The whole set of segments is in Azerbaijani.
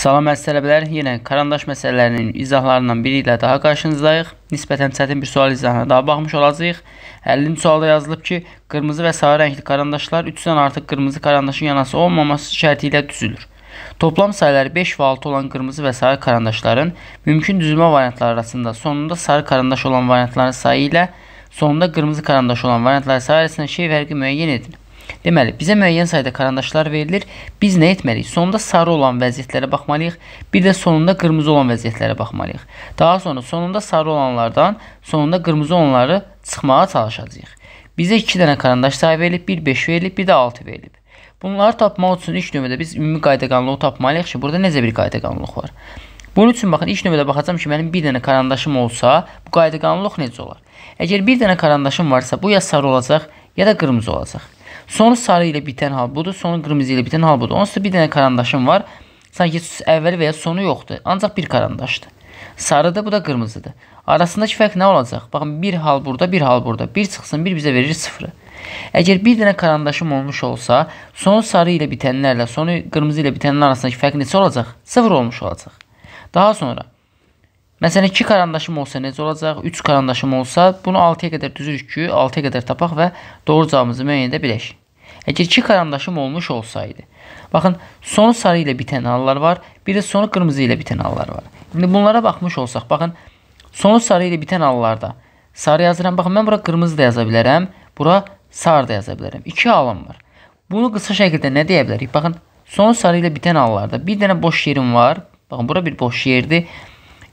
Salam əziz tələbələr, yenə karandaş məsələlərinin izahlarından biri ilə daha qarşınızdayıq. Nisbətən çətin bir sual izahına daha baxmış olacağıq. 50-ci sualda yazılıb ki, qırmızı və sarı rəngli karandaşlar 3-dən artıq qırmızı karandaşın yanası olmaması şərti ilə düzülür. Toplam sayıları 5 və 6 olan qırmızı və sarı karandaşların mümkün düzülmə variantları arasında sonunda sarı karandaş olan variantların sayı ilə sonunda qırmızı karandaş olan variantlar sayı arasında şey fərqi müəyyən edin. Deməli, bizə müəyyən sayda karandaşlar verilir. Biz nə etməliyik? Sonda sarı olan vəziyyətlərə baxmalıyıq. Bir də sonunda qırmızı olan vəziyyətlərə baxmalıyıq. Daha sonra sonunda sarı olanlardan, sonunda qırmızı olanları çıxmağa çalışacağıq. Bizə 2 dənə karandaş sayı verilib, 1 5 verilib, bir də 6 verilib. Bunları tapmaq üçün ilk növbədə biz ümumi qayda-qanunluğu tapmalıyıq ki, burada necə bir qayda-qanunluq var? Bunun üçün baxın, ilk növbədə baxacam ki, mənim bir dənə karandaşım olsa, bu qayda-qanunluq necə olar? Əgər bir dənə karandaşım varsa, bu ya sarı olacaq, ya da qırmızı olacaq. Sonu sarı ilə bitən hal budur, sonu qırmızı ilə bitən hal budur. Onsuz da bir dənə karandaşım var. Sanki əvvəli və ya sonu yoxdur. Ancaq bir karandaşdır. Sarıdır, bu da qırmızıdır. Arasındakı fərq nə olacaq? Baxın, bir hal burada, bir hal burada. Bir çıxsın, bir bizə verir sıfırı. Əgər bir dənə karandaşım olmuş olsa, sonu sarı ilə bitənlərlə, sonu qırmızı ilə bitənlərin arasındakı fərq neçə olacaq? Sıfır olmuş olacaq. Daha sonra, məsələn, 2 karandaşım olsa necə olacaq? 3 karandaşım olsa, bunu 6-ya qədər düzürük ki, 6-ya qədər tapaq və doğru cavabımızı müəyyən edə bilək. E, Əgər iki karandaşım olmuş olsaydı. Baxın, sonu sarı ilə bitən hallar var, bir də sonu qırmızı ilə bitən hallar var. İndi bunlara baxmış olsaq, baxın, sonu sarı ilə bitən hallarda sarı yazıram. Baxın, mən bura qırmızı da yaza bilərəm, bura sarı da yaza bilərəm. İki halım var. Bunu qısa şəkildə nə deyə bilərik? Baxın, sonu sarı ilə bitən hallarda bir dənə boş yerim var. Baxın, bura bir boş yerdir.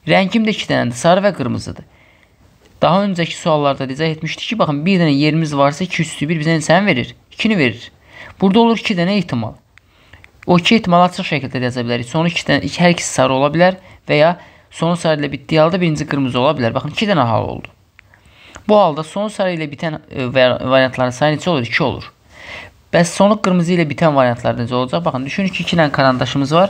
Rəngim də iki dənədir, sarı və qırmızıdır. Daha öncəki suallarda izah etmişdik ki, baxın bir dənə yerimiz varsa 2 üstü 1 bizə neçəni verir? 2-ni verir. Burada olur 2 dənə ehtimal. O 2 ehtimalı açıq şəkildə yaza bilərik. Sonu 2 dənə iki, hər ikisi sarı ola bilər və ya sonu sarı ilə bitdiyi halda birinci qırmızı ola bilər. Baxın 2 dənə hal oldu. Bu halda sonu sarı ilə bitən e, variantların sayı neçə olur? 2 olur. Bəs sonu qırmızı ilə bitən variantlar necə olacaq? Baxın düşünün ki 2 dənə karandaşımız var.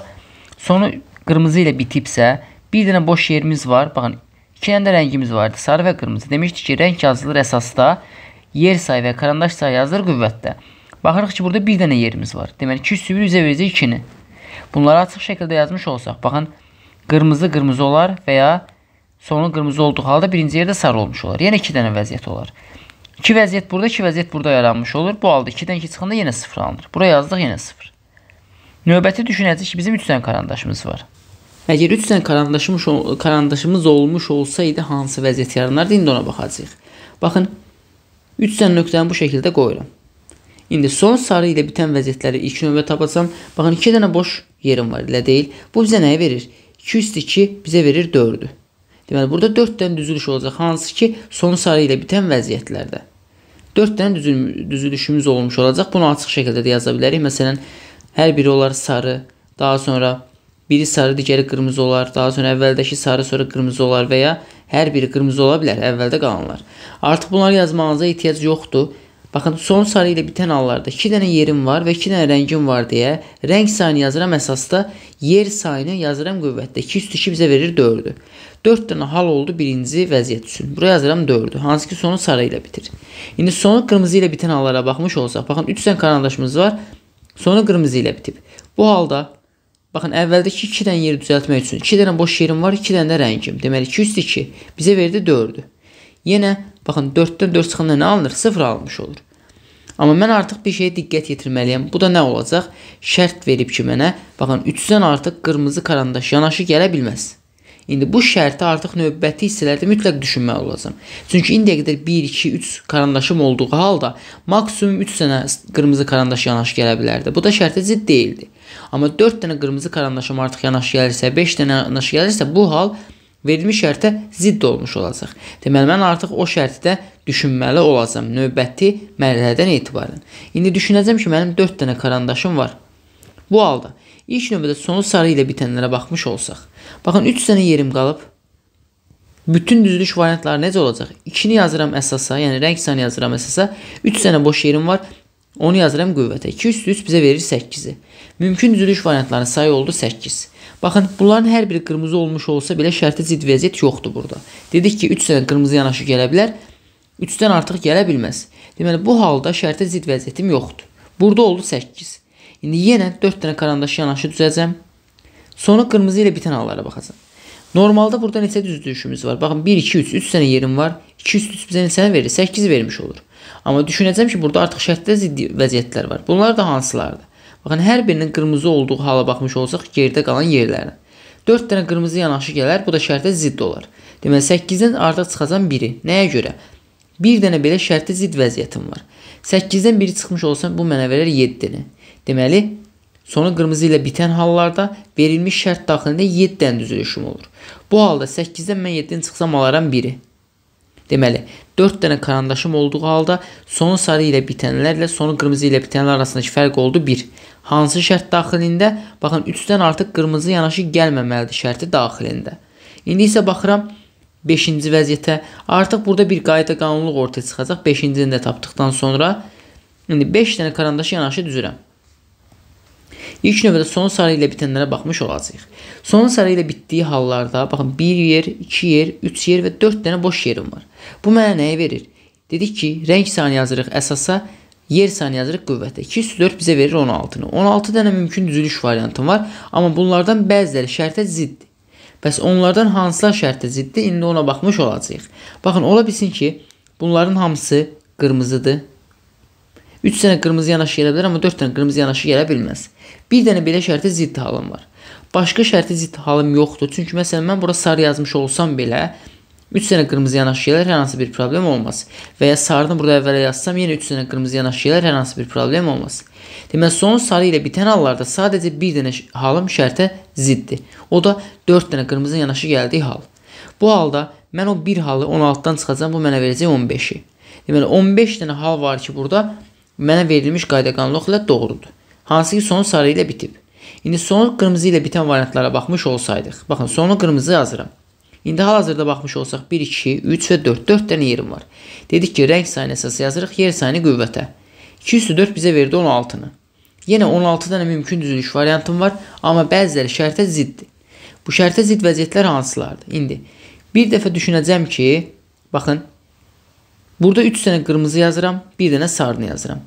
Sonu qırmızı ilə bitibsə, bir dənə boş yerimiz var. Baxın İki dənə də rəngimiz var idi, sarı və qırmızı. Demişdik ki, rəng yazılır əsasda, yer sayı və karandaş sayı yazılır qüvvətdə. Baxırıq ki, burada bir dənə yerimiz var. Deməli, 2 üstü 1 üzə verəcək 2-ni. Bunları açıq şəkildə yazmış olsaq, baxın, qırmızı qırmızı olar və ya sonu qırmızı olduğu halda birinci yerdə sarı olmuş olar. Yəni 2 dənə vəziyyət olar. 2 vəziyyət burada, 2 vəziyyət burada yaranmış olur. Bu halda 2-dən 2 çıxanda yenə 0 alınır. Bura yazdıq yenə 0. Növbəti düşünəcək ki, bizim 3 dənə karandaşımız var. Əgər 3 dənə karandaşımız, karandaşımız olmuş olsaydı hansı vəziyyət yaranardı? İndi ona baxacağıq. Baxın, 3 dənə nöqtəni bu şəkildə qoyuram. İndi son sarı ilə bitən vəziyyətləri ilk növbə tapacam. Baxın, 2 dənə boş yerim var, elə deyil. Bu bizə nəyi verir? 2 üst 2 bizə verir 4-ü. Deməli, burada 4 dənə düzülüş olacaq, hansı ki, son sarı ilə bitən vəziyyətlərdə. 4 dənə düzülüşümüz olmuş olacaq. Bunu açıq şəkildə də yaza bilərik. Məsələn, hər biri olar sarı, daha sonra Biri sarı, digəri qırmızı olar, daha sonra əvvəldəki sarı, sonra qırmızı olar və ya hər biri qırmızı ola bilər, əvvəldə qalanlar. Artıq bunları yazmağınıza ehtiyac yoxdur. Baxın, son sarı ilə bitən hallarda 2 dənə yerim var və 2 dənə rəngim var deyə rəng sayını yazıram əsasda, yer sayını yazıram qüvvətdə. 2 üstü 2 bizə verir 4-ü. 4 dənə hal oldu birinci vəziyyət üçün. Bura yazıram 4-ü, hansı ki sonu sarı ilə bitir. İndi sonu qırmızı ilə bitən hallara baxmış olsaq, baxın 3 dənə karandaşımız var, sonu qırmızı ilə bitib. Bu halda Baxın, əvvəldəki 2 dənə yeri düzəltmək üçün 2 dənə boş yerim var, 2 dənə də rəngim. Deməli 2 üst 2 bizə verdi 4-ü. Yenə baxın 4-dən 4 çıxanda nə alınır? 0 alınmış olur. Amma mən artıq bir şeyə diqqət yetirməliyəm. Bu da nə olacaq? Şərt verib ki, mənə baxın 3-dən artıq qırmızı karandaş yanaşı gələ bilməz. İndi bu şərti artıq növbəti hissələrdə mütləq düşünməli olacağam. Çünki indiyə qədər 1 2 3 karandaşım olduğu halda maksimum 3 dənə qırmızı karandaş yanaşı gələ bilərdi. Bu da şərtə zidd deyildi. Amma 4 dənə qırmızı karandaşım artıq yanaşı gəlirsə, 5 dənə yanaşı gəlirsə, bu hal verilmiş şərtə zidd olmuş olacaq. Deməli mən artıq o şərti də düşünməli olacağam növbəti mərhələdən etibarən. İndi düşünəcəm ki, mənim 4 dənə karandaşım var. Bu halda ilk növbədə sonu sarı ilə bitənlərə baxmış olsaq, baxın 3 dənə yerim qalıb. Bütün düzülüş variantları necə olacaq? 2-ni yazıram əsasa, yəni rəng sayını yazıram əsasa, 3 dənə boş yerim var. Onu yazıram qüvvətə. 2 üstü 3 bizə verir 8-i. Mümkün düzülüş variantlarının sayı oldu 8. Baxın, bunların hər biri qırmızı olmuş olsa belə şərti zidd vəziyyət yoxdur burada. Dedik ki, 3 dənə qırmızı yanaşı gələ bilər, 3-dən artıq gələ bilməz. Deməli, bu halda şərtə zidd vəziyyətim yoxdur. Burada oldu 8. İndi yenə 4 dənə karandaş yanaşı düzəcəm. Sonra qırmızı ilə bitən hallara baxacam. Normalda burada neçə düz düşüşümüz var? Baxın, 1, 2, 3, 3 sənə yerim var. 2, 3, 3 bizə neçəni verir? 8 vermiş olur. Amma düşünəcəm ki, burada artıq şərtdə ziddi vəziyyətlər var. Bunlar da hansılardır? Baxın, hər birinin qırmızı olduğu hala baxmış olsaq, geridə qalan yerlərin. 4 dənə qırmızı yanaşı gələr, bu da şərtə zidd olar. Deməli 8-dən artıq çıxacam 1-i. Nəyə görə? Bir dənə belə şərtə zidd vəziyyətim var. 8-dən biri çıxmış olsa bu mənə verər 7-ni. Deməli sonu qırmızı ilə bitən hallarda verilmiş şərt daxilində 7 dənə düzülüşüm olur. Bu halda 8-dən mən 7-ni çıxsam alaram 1-i. Deməli, 4 dənə karandaşım olduğu halda sonu sarı ilə bitənlərlə sonu qırmızı ilə bitənlər arasındakı fərq oldu 1. Hansı şərt daxilində? Baxın, 3-dən artıq qırmızı yanaşı gəlməməlidir şərti daxilində. İndi isə baxıram 5-ci vəziyyətə. Artıq burada bir qayda qanunluq ortaya çıxacaq. 5-cini də tapdıqdan sonra indi 5 dənə karandaşı yanaşı düzürəm. İlk növbədə son sarı ilə bitənlərə baxmış olacağıq. Son sarı ilə bitdiyi hallarda baxın 1 yer, 2 yer, 3 yer və 4 dənə boş yerim var. Bu mənə nəyi verir? Dedik ki, rəng saniyə yazırıq əsasa, yer saniyə yazırıq qüvvətə. 2 üstü 4 bizə verir 16-nı. 16 dənə mümkün düzülüş variantım var, amma bunlardan bəziləri şərtə ziddir. Bəs onlardan hansılar şərtə ziddir? İndi ona baxmış olacağıq. Baxın, ola bilsin ki, bunların hamısı qırmızıdır 3 sənə qırmızı yanaşı gələ bilər, amma 4 dənə qırmızı yanaşı gələ bilməz. Bir dənə belə şərtə zidd halım var. Başqa şərtə zidd halım yoxdur. Çünki məsələn mən bura sarı yazmış olsam belə 3 sənə qırmızı yanaşı gələr, hər hansı bir problem olmaz. Və ya sarını burada əvvələ yazsam, yenə 3 sənə qırmızı yanaşı gələr, hər hansı bir problem olmaz. Deməli, son sarı ilə bitən hallarda sadəcə bir dənə halım şərtə ziddir. O da 4 dənə qırmızı yanaşı gəldiyi hal. Bu halda mən o bir halı 16-dan çıxacam, bu mənə verəcək 15-i. Deməli, 15 dənə hal var ki, burada mənə verilmiş qayda-qanunluqla doğrudur. Hansı ki, sonu sarı ilə bitib. İndi sonu qırmızı ilə bitən variantlara baxmış olsaydıq. Baxın, sonu qırmızı yazıram. İndi hal-hazırda baxmış olsaq 1 2 3 və 4 4 dənə yerim var. Dedik ki, rəng sayını əsas yazırıq, yer sayını qüvvətə. 2 üstü 4 bizə verdi 16-nı. Yenə 16 dənə mümkün düzülüş variantım var, amma bəziləri şərtə ziddir. Bu şərtə zidd vəziyyətlər hansılardır? İndi bir dəfə düşünəcəm ki, baxın, Burada 3 dənə qırmızı yazıram, 1 dənə sarını yazıram.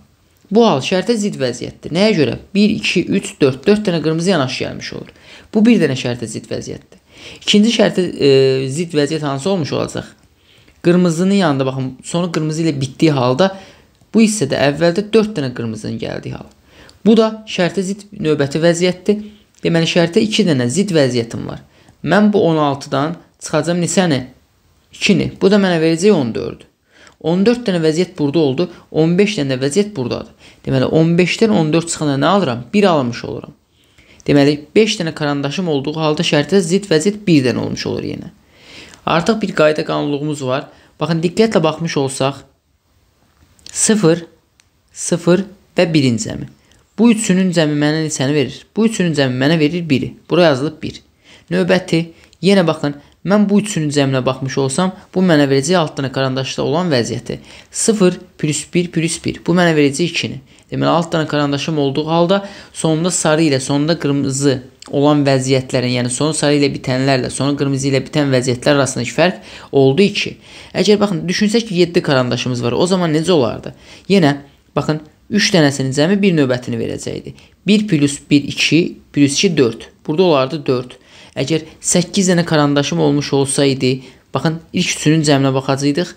Bu hal şərtə zid vəziyyətdir. Nəyə görə? 1, 2, 3, 4, 4 dənə qırmızı yanaşı gəlmiş olur. Bu 1 dənə şərtə zid vəziyyətdir. İkinci şərtə e, zid vəziyyət hansı olmuş olacaq? Qırmızının yanında baxın, sonu qırmızı ilə bitdiyi halda bu hissədə əvvəldə 4 dənə qırmızının gəldiyi hal. Bu da şərtə zid növbəti vəziyyətdir. Deməli şərtə 2 dənə zid vəziyyətim var. Mən bu 16-dan çıxacam neçəni? 2-ni. Bu da mənə verəcək 14. 14 dənə vəziyyət burada oldu, 15 dənə vəziyyət burdadır. Deməli 15-dən 14 çıxanda nə alıram? 1 almış oluram. Deməli 5 dənə karandaşım olduğu halda şərtə zid vəziyyət 1 dənə olmuş olur yenə. Artıq bir qayda qanunluğumuz var. Baxın diqqətlə baxmış olsaq 0 0 və 1-ci cəmi. Bu üçünün cəmi mənə neçəni verir? Bu üçünün cəmi mənə verir 1-i. Bura yazılıb 1. Növbəti yenə baxın Mən bu üçünü cəminə baxmış olsam, bu mənə verəcək alt dənə karandaşda olan vəziyyəti. 0 plus 1 plus 1. Bu mənə verəcək 2-ni. Deməli, alt dənə karandaşım olduğu halda sonunda sarı ilə, sonunda qırmızı olan vəziyyətlərin, yəni sonu sarı ilə bitənlərlə, sonu qırmızı ilə bitən vəziyyətlər arasındakı fərq oldu 2. Əgər baxın, düşünsək ki, 7 karandaşımız var. O zaman necə olardı? Yenə baxın, 3 dənəsinin cəmi 1 növbətini verəcəkdi. 1 plus 1 2 plus 2 4. Burada olardı 4. Əgər 8 dənə karandaşım olmuş olsaydı, baxın ilk üçünün cəminə baxacaqdıq.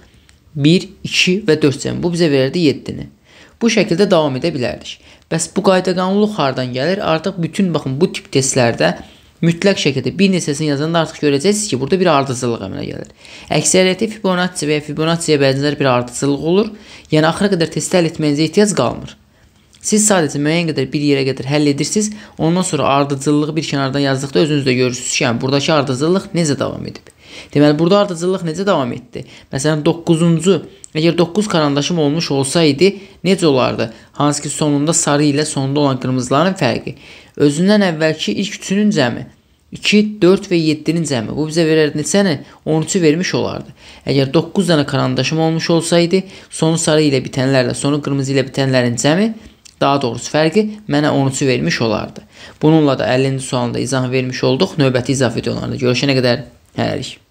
1, 2 və 4 cəmi. Bu bizə verdi 7-ni. Bu şəkildə davam edə bilərdik. Bəs bu qayda qanunluq hardan gəlir? Artıq bütün baxın bu tip testlərdə mütləq şəkildə bir neçəsini yazanda artıq görəcəksiniz ki, burada bir ardıcıllıq əmələ gəlir. Əksəriyyəti Fibonacci və ya Fibonacciyə bənzər bir ardıcıllıq olur. Yəni axıra qədər testə həll etməyinizə ehtiyac qalmır. Siz sadəcə müəyyən qədər bir yerə qədər həll edirsiniz. Ondan sonra ardıcıllığı bir kənardan yazdıqda özünüz də görürsüz ki, yəni hə, buradakı ardıcıllıq necə davam edib. Deməli burada ardıcıllıq necə davam etdi? Məsələn 9-cu Əgər 9 karandaşım olmuş olsaydı, necə olardı? Hansı ki, sonunda sarı ilə sonda olan qırmızıların fərqi. Özündən əvvəlki ilk üçünün cəmi 2, 4 və 7-nin cəmi. Bu bizə verərdi neçəni? 13-ü vermiş olardı. Əgər 9 dənə karandaşım olmuş olsaydı, sonu sarı ilə bitənlərlə, sonu qırmızı ilə bitənlərin cəmi Daha doğrusu fərqi mənə 13-ü vermiş olardı. Bununla da 50-ci sualında izah vermiş olduq. Növbəti izah videolarında görüşənə qədər hələlik.